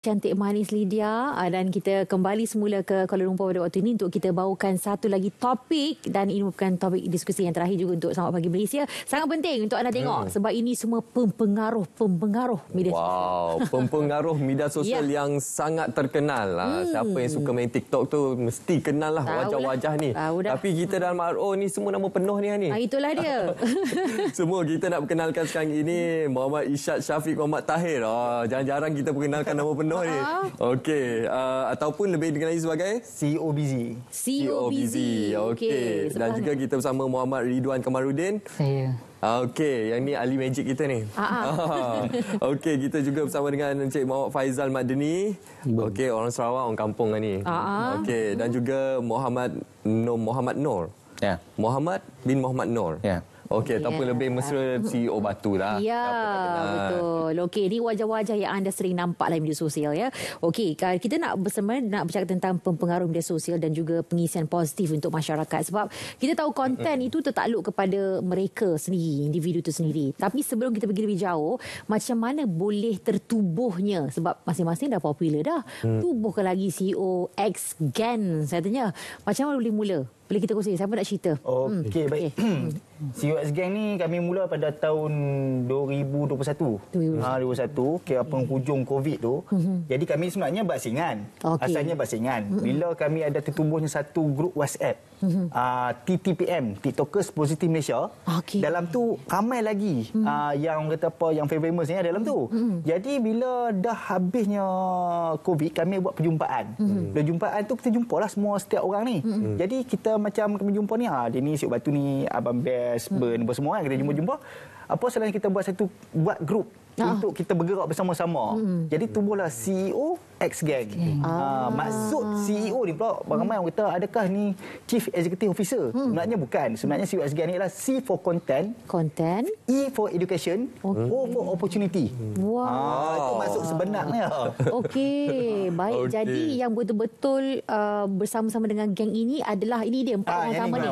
Cantik manis Lydia ah, dan kita kembali semula ke Kuala Lumpur pada waktu ini untuk kita bawakan satu lagi topik dan ini bukan topik diskusi yang terakhir juga untuk Selamat Pagi Malaysia. Sangat penting untuk anda tengok hmm. sebab ini semua pempengaruh-pempengaruh media sosial. Wow, pempengaruh media sosial yeah. yang sangat terkenal. Ah, hmm. Siapa yang suka main TikTok tu mesti kenal lah, lah. wajah-wajah ni. Tapi kita dalam RO ni semua nama penuh ni. ni. Ah, itulah dia. semua kita nak perkenalkan sekarang ini Muhammad Ishak Syafiq Muhammad Tahir. Oh, jangan jarang kita perkenalkan nama penuh no uh-huh. eh. Okey. Uh, ataupun lebih dikenali sebagai? CEO COBZ. COBZ. Okey. Okay. Dan juga kita bersama Muhammad Ridwan Kamarudin. Saya. Okey, yang ni ahli magic kita ni. Ha. Okey, kita juga bersama dengan Encik Muhammad Faizal Madani. Okey, orang Sarawak, orang kampung lah ni. Okey, dan juga Muhammad Nur Muhammad Nur. Ya. Yeah. Muhammad bin Muhammad Nur. Ya. Yeah. Okey, yeah. tanpa kan? lebih mesra ah. CEO Batu lah. Ya, betul. Okey, ini wajah-wajah yang anda sering nampak dalam media sosial ya. Okey, kita nak bersama nak bercakap tentang pengaruh media sosial dan juga pengisian positif untuk masyarakat sebab kita tahu konten mm-hmm. itu tertakluk kepada mereka sendiri, individu itu sendiri. Tapi sebelum kita pergi lebih jauh, macam mana boleh tertubuhnya sebab masing-masing dah popular dah. Mm. Tubuhkan lagi CEO X Gen, saya tanya. Macam mana boleh mula? Boleh kita kongsi. Siapa nak cerita? Okey, hmm. baik. Okay. Hmm. COX Gang ni kami mula pada tahun 2021. 2021. Ha, 2021. Okay, apa yang hujung COVID tu. Hmm. Jadi kami sebenarnya basingan. Okay. Asalnya basingan. Bila kami ada tertubuhnya satu grup WhatsApp uh, ah, TTPM TikTokers Positive Malaysia okay. dalam tu ramai lagi mm. uh, yang kata apa yang famous ni dalam tu mm. jadi bila dah habisnya COVID kami buat perjumpaan mm. bila jumpaan tu kita jumpa lah semua setiap orang ni mm. jadi kita macam kami jumpa ni ah, dia ni siuk batu ni Abang Best mm. Burn apa semua kan kita jumpa-jumpa apa selain kita buat satu buat grup ah. untuk kita bergerak bersama-sama. Hmm. Jadi tumbuhlah CEO ex-gang. Okay. Ah. Ah, maksud CEO ni pula, ramai hmm. orang kata adakah ni chief executive officer? Hmm. Sebenarnya bukan. Sebenarnya CEO ex-gang ni adalah C for content. Content. E for education. Okay. O for opportunity. Wow. Ah, itu maksud sebenarnya. Okey. Baik. Okay. Jadi yang betul-betul uh, bersama-sama dengan geng ini adalah ini dia. Empat ah, orang sama ni.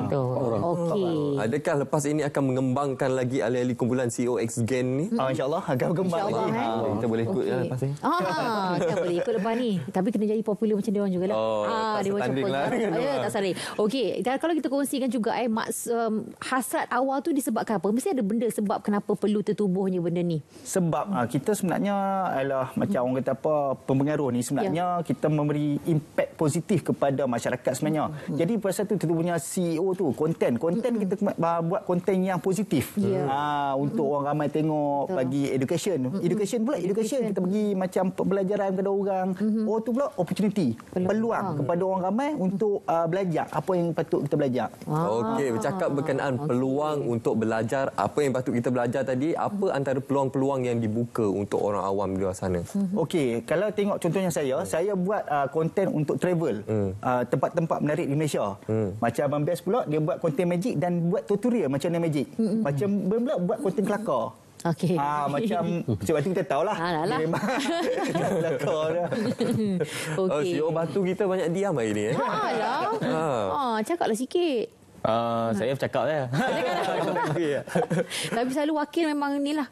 Okey. Adakah lepas ini akan mengembangkan lagi alih-alih kumpulan CEO ex-gang ni? Ah, InsyaAllah. Agak berkembang. InsyaAllah. Eh. Kita boleh ikut okay. lah lepas ini. Ah, kita boleh ikut lepas ni tapi kena jadi popular macam dia orang lah. oh, ha ah, tak dia macam lah ya yeah, tak sari okey kalau kita kongsikan juga eh maks, um, hasrat awal tu disebabkan apa mesti ada benda sebab kenapa perlu tertubuhnya benda ni sebab hmm. kita sebenarnya ialah macam hmm. orang kata apa pempengaruh ni sebenarnya yeah. kita memberi impact positif kepada masyarakat sebenarnya hmm. Hmm. jadi pasal tu tertubuhnya CEO tu konten konten hmm. kita buat konten yang positif ya. Ah, ha, untuk hmm. orang ramai tengok Betul. bagi education hmm. education pula education. education kita bagi macam pembelajaran kepada orang peluang mm-hmm. Oh tu pula opportunity peluang, peluang kepada orang ramai untuk uh, belajar apa yang patut kita belajar ah. okey bercakap berkenaan okay. peluang untuk belajar apa yang patut kita belajar tadi apa mhm. antara peluang-peluang yang dibuka untuk orang awam di luar sana mm-hmm. okey kalau tengok contohnya saya mm. saya buat uh, content untuk travel mm. uh, tempat-tempat menarik di Malaysia mm. macam abang Bes pula dia buat content magic dan buat tutorial macam ni magic mm-hmm. macam belum buat content kelakar Okey. Ah macam macam batu kita tahulah. Alah. Ah, memang lekor dia. Okey. Oh, obat tu kita banyak diam hari ni eh. Ha lah. Ha. Ah, cakaplah sikit. Uh, ha. saya bercakap ya. lah. lah. Tapi selalu wakil memang inilah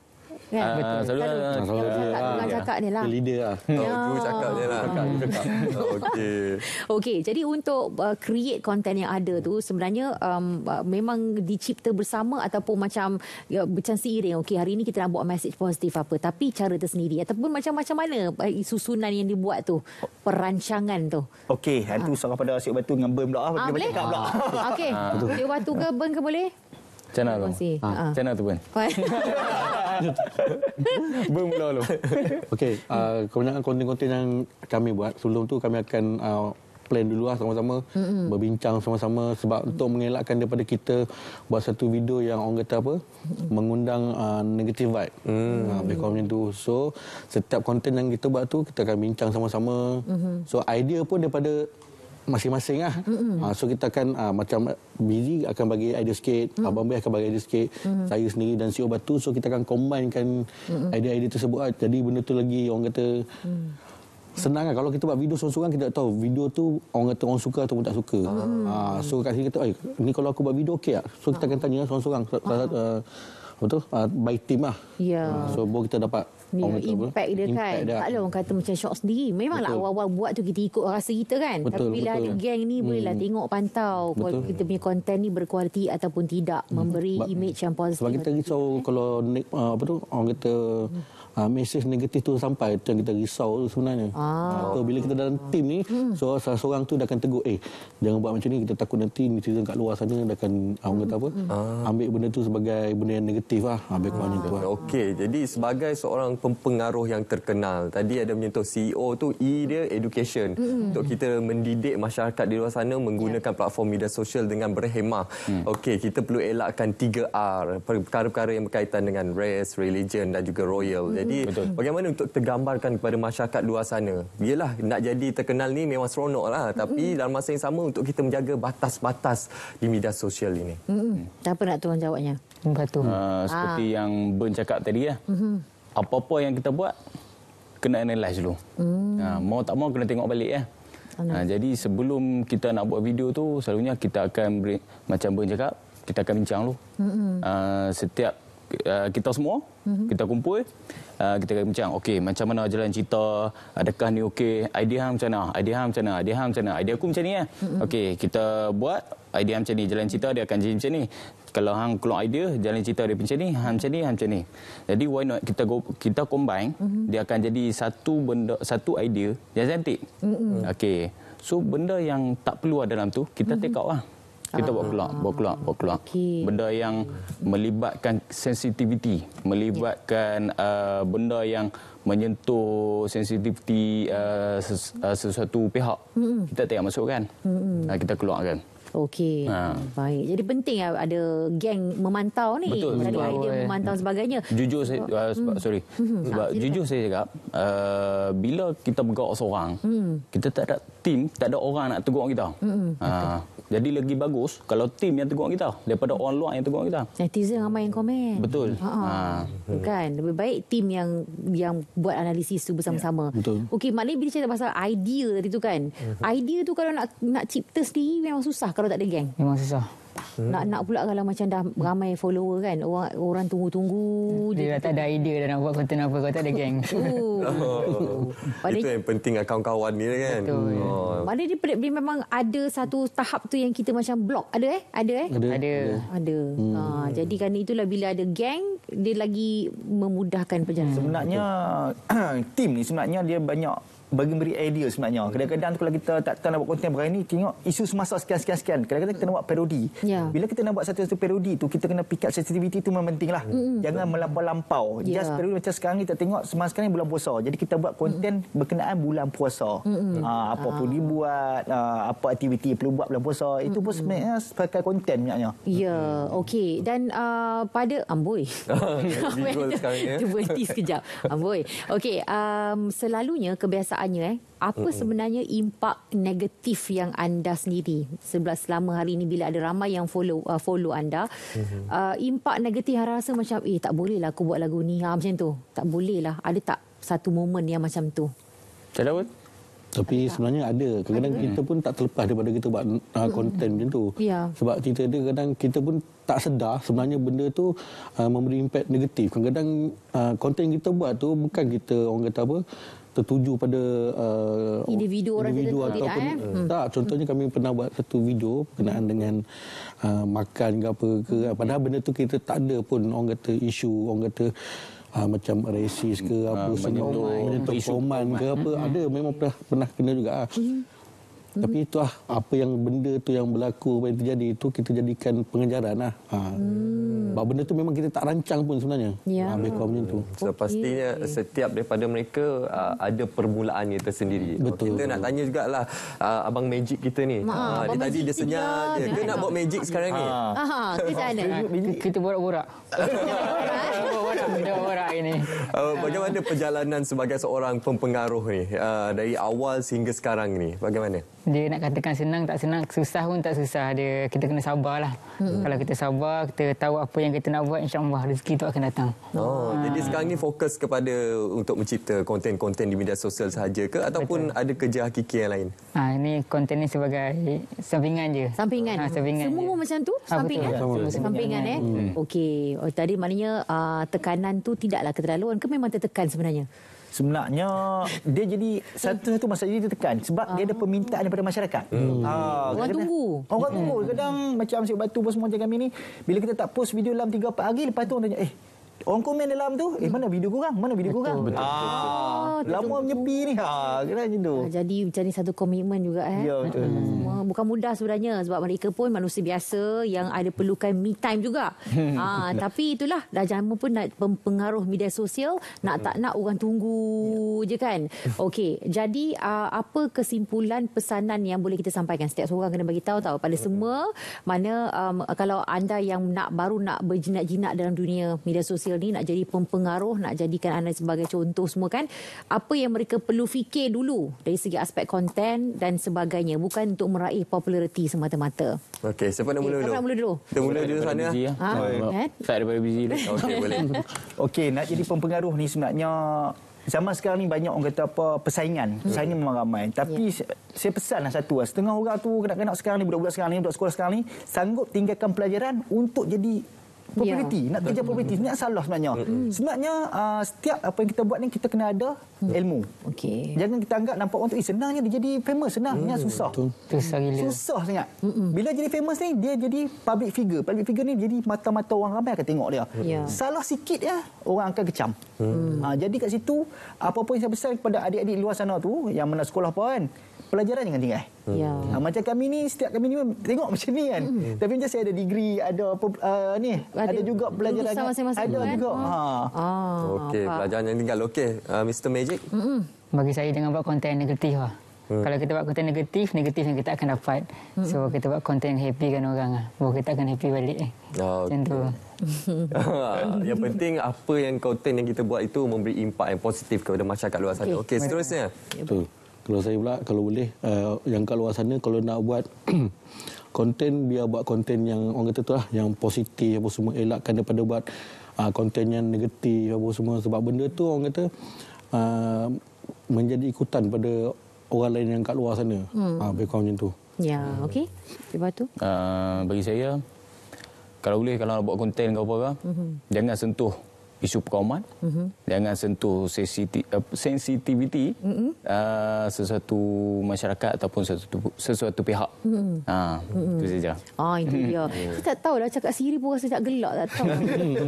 Ya, betul. Selalu yang ah, saya cakap lah, dengan ya. cakap ni lah. Leader lah. Ya. Oh, cuma cakap je lah. Cakap, cakap. Okey. Okey, jadi untuk uh, create content yang ada tu, sebenarnya um, uh, memang dicipta bersama ataupun macam ya, macam seiring. Okey, hari ini kita nak buat message positif apa. Tapi cara tersendiri ataupun macam-macam mana uh, susunan yang dibuat tu, perancangan tu. Okey, itu ha. Ah. sangat pada Asyik Batu dengan Burn pula. boleh? Okey, ha. Asyik Batu ke Burn ke boleh? Channel ah, ah. tu. Ha. Channel tu pun. Boom mula dulu. Okey, uh, ah, kebanyakan konten-konten yang kami buat sebelum tu kami akan uh, plan dulu lah sama-sama mm-hmm. berbincang sama-sama sebab mm-hmm. untuk mengelakkan daripada kita buat satu video yang orang kata apa mm-hmm. mengundang uh, negative vibe mm. Mm-hmm. tu so setiap konten yang kita buat tu kita akan bincang sama-sama mm-hmm. so idea pun daripada masing-masing lah. Mm-hmm. so kita akan ha, macam bizi akan bagi idea sikit, mm-hmm. Abang Bay akan bagi idea sikit, mm-hmm. saya sendiri dan CEO Batu. So kita akan combinekan mm-hmm. idea-idea tersebut lah. Jadi benda tu lagi orang kata mm-hmm. senang lah. Kalau kita buat video seorang-seorang kita tak tahu video tu orang kata orang suka atau tak suka. Mm-hmm. Ha, so kat sini kata, ni kalau aku buat video okey tak? So kita akan tanya seorang-seorang. Ha betul uh, ah, by team lah. Ya. Yeah. So kita dapat yeah, ya, impact dia impact kan. Dia. Tak ada orang kata macam shock sendiri. Memanglah awal-awal buat tu kita ikut rasa kita kan. Betul, Tapi bila betul. ada geng ni hmm. bolehlah tengok pantau betul. kalau kita punya konten ni berkualiti ataupun tidak. Memberi image yang positif. Sebab kita risau kan? kalau ah, apa tu orang kata hmm ha, ah, mesej negatif tu sampai itu yang kita risau tu sebenarnya ah. ha, bila kita dalam tim ni hmm. so salah seorang tu dia akan tegur eh jangan buat macam ni kita takut nanti netizen kat luar sana dia akan hmm. orang kata apa hmm. ambil benda tu sebagai benda yang negatif lah ambil ah. kurang ah. Okey, jadi sebagai seorang pempengaruh yang terkenal tadi ada menyentuh CEO tu E dia education hmm. untuk kita mendidik masyarakat di luar sana menggunakan yeah. platform media sosial dengan berhemah hmm. Okey, kita perlu elakkan 3R perkara-perkara yang berkaitan dengan race, religion dan juga royal hmm. Jadi Betul. bagaimana untuk tergambarkan kepada masyarakat luar sana? Yalah nak jadi terkenal ni memang seronok lah tapi mm-hmm. dalam masa yang sama untuk kita menjaga batas-batas di media sosial ini. Mm-hmm. Tak apa nak tolong jawabnya. Uh, seperti ah. yang Ben cakap tadi ya. Mm-hmm. Apa-apa yang kita buat kena analyze dulu. Mm. Uh, mau tak mau kena tengok balik ya. Ha, jadi sebelum kita nak buat video tu selalunya kita akan beri, macam Ben cakap kita akan bincang dulu. Mm-hmm. Uh, setiap Uh, kita semua mm-hmm. kita kumpul Uh, kita akan bincang okey macam mana jalan cerita adakah ni okey idea hang macam mana idea hang macam mana idea hang macam mana idea aku macam ni ya okey kita buat idea hang macam ni jalan cerita dia akan jadi macam ni kalau hang keluar idea jalan cerita dia macam ni hang macam ni hang macam ni jadi why not kita go, kita combine mm-hmm. dia akan jadi satu benda satu idea yang cantik mm-hmm. okey so benda yang tak perlu ada dalam tu kita mm-hmm. take out lah kita buat keluar, buat keluar, buat keluar. Okay. Benda yang melibatkan sensitiviti, melibatkan yeah. uh, benda yang menyentuh sensitiviti uh, uh sesuatu pihak, mm-hmm. kita tak masuk kan? Mm-hmm. Uh, kita keluarkan. Okey. Ha. Baik. Jadi penting ya, ada geng memantau ni. Betul. Ada idea memantau eh. sebagainya. Jujur saya, uh, hmm. sorry. Sebab ha, jujur saya cakap, uh, bila kita bergerak seorang, hmm. kita tak ada tim, tak ada orang nak tegur kita. Hmm. Ha. Jadi lagi bagus kalau tim yang tegur kita daripada orang luar yang tegur kita. Netizen ramai yang komen. Betul. Ha. ha. Kan? Lebih baik tim yang yang buat analisis tu bersama-sama. Ya. Betul. Okey, maknanya bila cerita pasal idea tadi tu kan. Mhm. Idea tu kalau nak nak cipta sendiri memang susah kalau kalau tak ada geng. Memang susah. Hmm. Nak nak pula kalau macam dah ramai follower kan orang orang tunggu-tunggu dia, dia tak ada idea dah nak buat konten apa kau tak ada geng. Oh. oh. Itu yang penting lah kawan-kawan ni kan. Betul. Oh. Mana dia, dia, memang ada satu tahap tu yang kita macam block. Ada eh? Ada eh? Ada. Ada. ada. Hmm. Ha jadi kan itulah bila ada geng dia lagi memudahkan perjalanan. Sebenarnya tim ni sebenarnya dia banyak bagi beri idea sebenarnya. Kadang-kadang kalau kita tak tahu nak buat konten berani, tengok isu semasa sekian-sekian-sekian. Kadang-kadang kita nak buat parodi. Yeah. Bila kita nak buat satu-satu parodi tu, kita kena pick up sensitivity tu memang penting lah. Mm-hmm. Jangan melampau-lampau. Yeah. Just parodi macam sekarang kita tengok semasa sekarang ni bulan puasa. Jadi kita buat konten mm-hmm. berkenaan bulan puasa. Mm-hmm. Aa, ah, apa pun ah. dibuat, ah, apa aktiviti perlu buat bulan puasa. Itu mm-hmm. pun sebenarnya sebagai konten sebenarnya. Ya, yeah. okey. Dan uh, pada... Amboi. Visual sekarang ya. Terbenti sekejap. Amboi. Okey, um, selalunya kebiasaan perasaannya eh apa mm-hmm. sebenarnya impak negatif yang anda sendiri sebelah selama hari ini bila ada ramai yang follow uh, follow anda mm-hmm. uh, impak negatif anda rasa macam eh tak boleh lah aku buat lagu ni ha macam tu tak boleh lah ada tak satu momen yang macam tu tak ada pun tapi ada sebenarnya tak? ada kadang-kadang ada. kita pun tak terlepas daripada kita buat uh, content mm-hmm. macam tu yeah. sebab kita ada kadang kita pun tak sedar sebenarnya benda tu uh, memberi impak negatif kadang-kadang uh, kita buat tu bukan kita orang kata apa tertuju pada uh, individu orang individu tertentu ataupun, tidak eh? Uh, hmm. Tak, contohnya kami pernah buat satu video berkenaan hmm. dengan uh, makan ke apa ke. Hmm. Padahal benda tu kita tak ada pun orang kata isu, orang kata Ha, macam rasis ke hmm. apa ha, semua menyentuh, isu koman, koman ke apa hmm. ada memang pernah pernah kena juga ah. Hmm. Hmm. Tapi itu ah, apa yang benda tu yang berlaku, apa yang terjadi itu kita jadikan pengejaran lah. Ha. Hmm. Bahawa benda tu memang kita tak rancang pun sebenarnya. Ya. Ha, Bekor macam Okay. Sepastinya so, setiap daripada mereka uh, ada permulaannya tersendiri. Betul. Kita nak tanya juga lah ah, Abang Magic kita ni. Ha, dia tadi dia senyap. Dia, dia, nak buat magic sekarang ni. Kita ada. Kita borak-borak. Betul orang ini. Uh, bagaimana perjalanan sebagai seorang pempengaruh ni? Uh, dari awal sehingga sekarang ni. Bagaimana? Dia nak katakan senang tak senang. Susah pun tak susah. Dia, kita kena sabarlah. Hmm. Kalau kita sabar, kita tahu apa yang kita nak buat. InsyaAllah rezeki itu akan datang. Oh, ha. Jadi sekarang ni fokus kepada untuk mencipta konten-konten di media sosial saja ke? Ataupun Betul. ada kerja hakiki yang lain? Ha, ini konten ini sebagai sampingan je. Sampingan? Ha, sampingan Semua je. macam tu? sampingan? Sampingan, sampingan, sampingan, eh. Hmm. Okey. Oh, tadi maknanya uh, tekan perjalanan tu tidaklah keterlaluan ke memang tertekan sebenarnya? Sebenarnya dia jadi satu-satu masa dia tertekan sebab dia ada ah. permintaan daripada masyarakat. Hmm. Ah, orang kadang, tunggu. Orang hmm. tunggu. Kadang macam Cik Batu pun semua macam kami ni, bila kita tak post video dalam 3-4 hari, lepas tu orang tanya, eh Orang komen dalam tu, eh mana video kurang? Mana video kurang? Betul. Ah, betul. Lama menyepi ni. Ha, kira macam tu. Ah, jadi macam ni satu komitmen juga eh. Ya, betul. Ah, Bukan mudah sebenarnya sebab mereka pun manusia biasa yang ada perlukan me time juga. ha, tapi itulah dah jangan pun nak pengaruh media sosial nak tak nak orang tunggu ya. je kan. Okey, jadi apa kesimpulan pesanan yang boleh kita sampaikan setiap seorang kena bagi tahu tahu pada semua mana um, kalau anda yang nak baru nak berjinak-jinak dalam dunia media sosial kecil ni nak jadi pempengaruh, nak jadikan anda sebagai contoh semua kan. Apa yang mereka perlu fikir dulu dari segi aspek konten dan sebagainya. Bukan untuk meraih populariti semata-mata. Okey, siapa nak mula dulu? Siapa nak mula dulu? Kita mula dulu sana. Busy, ya? ha? Baik. Saya daripada busy. Okey, boleh. Okey, nak jadi pempengaruh ni sebenarnya Zaman sekarang ni banyak orang kata apa persaingan. Hmm. Persaingan memang ramai. Tapi yeah. Ya. saya pesanlah satu. Lah. Setengah orang tu kena-kena sekarang ni, budak-budak sekarang ni, budak sekolah sekarang ni, sanggup tinggalkan pelajaran untuk jadi property yeah. nak kerja property ni salah sebenarnya mm. sebenarnya uh, setiap apa yang kita buat ni kita kena ada mm. ilmu okey jangan kita anggap nampak orang tu eh, senangnya dia jadi famous senangnya mm. susah susah gila susah sangat mm bila jadi famous ni dia jadi public figure public figure ni jadi mata-mata orang ramai akan tengok dia yeah. salah sikit ya orang akan kecam mm. uh, jadi kat situ apa-apa yang saya pesan kepada adik-adik luar sana tu yang mana sekolah apa kan pelajaran dengan tinggal. Eh? Ya. Ah, hmm. Ya. Ha, macam kami ni setiap kami ni tengok macam ni kan. Hmm. Tapi macam saya ada degree, ada apa uh, ni, ada, ada juga pelajaran dengan, ada kan? juga. Ha. Ah. Okey, pelajaran yang tinggal okey. Uh, Mr Magic. Hmm. Bagi saya dengan buat konten negatif lah. Hmm. Kalau kita buat konten negatif, negatif yang kita akan dapat. Hmm. So kita buat konten yang happy kan orang ah, Bahawa kita akan happy balik. Eh. Oh, okay. yang penting apa yang konten yang kita buat itu memberi impak yang positif kepada masyarakat luar sana. Okey, okay, seterusnya. Ya, betul. Okay kalau saya pula kalau boleh uh, yang kat luar sana kalau nak buat konten biar buat konten yang orang kata tu lah yang positif apa semua elakkan daripada buat uh, ah, konten yang negatif apa semua sebab benda tu orang kata uh, menjadi ikutan pada orang lain yang kat luar sana hmm. uh, ah, background macam tu ya ok lepas tu uh, bagi saya kalau boleh kalau nak buat konten ke apa-apa mm-hmm. jangan sentuh isu perkauman mm-hmm. jangan sentuh eh, sensitiviti mm-hmm. uh, sesuatu masyarakat ataupun sesuatu sesuatu pihak mm-hmm. ha mm-hmm. itu mhm. saja Oh ah, itu dia saya tak tahu lah cakap siri pun rasa tak gelak lah. tak tahu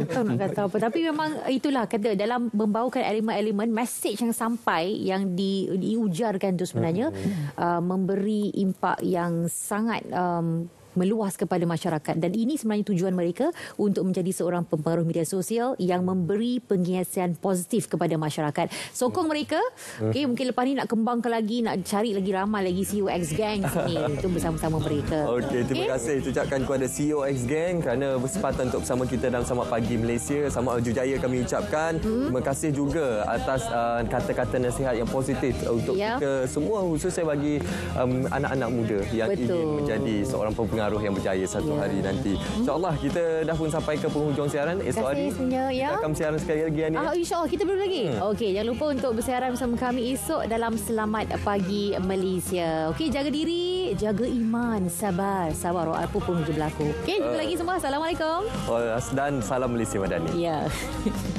Tahu nak kata apa tapi memang itulah kata dalam membawakan elemen-elemen message yang sampai yang di diujarkan tu sebenarnya mm-hmm. uh, memberi impak yang sangat um, meluas kepada masyarakat dan ini sebenarnya tujuan mereka untuk menjadi seorang pempengaruh media sosial yang memberi pengiasan positif kepada masyarakat. Sokong mereka. Okay, mungkin lepas ni nak kembangkan lagi, nak cari lagi ramai lagi CEO X Gang sini itu bersama-sama mereka. Okay, terima kasih kasih ucapkan kepada CEO X Gang kerana bersepatan untuk bersama kita dalam sama Pagi Malaysia. Sama jujaya kami ucapkan. Hmm. Terima kasih juga atas kata uh, kata-kata nasihat yang positif untuk yeah. kita semua khususnya bagi um, anak-anak muda yang Betul. ingin menjadi seorang pempengaruh pengaruh yang berjaya satu ya. hari nanti. InsyaAllah kita dah pun sampai ke penghujung siaran. Esok hari kita ya. akan bersiaran sekali lagi. Ah, InsyaAllah kita belum lagi. Hmm. Okey, jangan lupa untuk bersiaran bersama kami esok dalam Selamat Pagi Malaysia. Okey, jaga diri, jaga iman, sabar. Sabar, roh apa pun berlaku. Okey, jumpa uh, lagi semua. Assalamualaikum. Oh, dan salam Malaysia Madani. Ya. Yeah.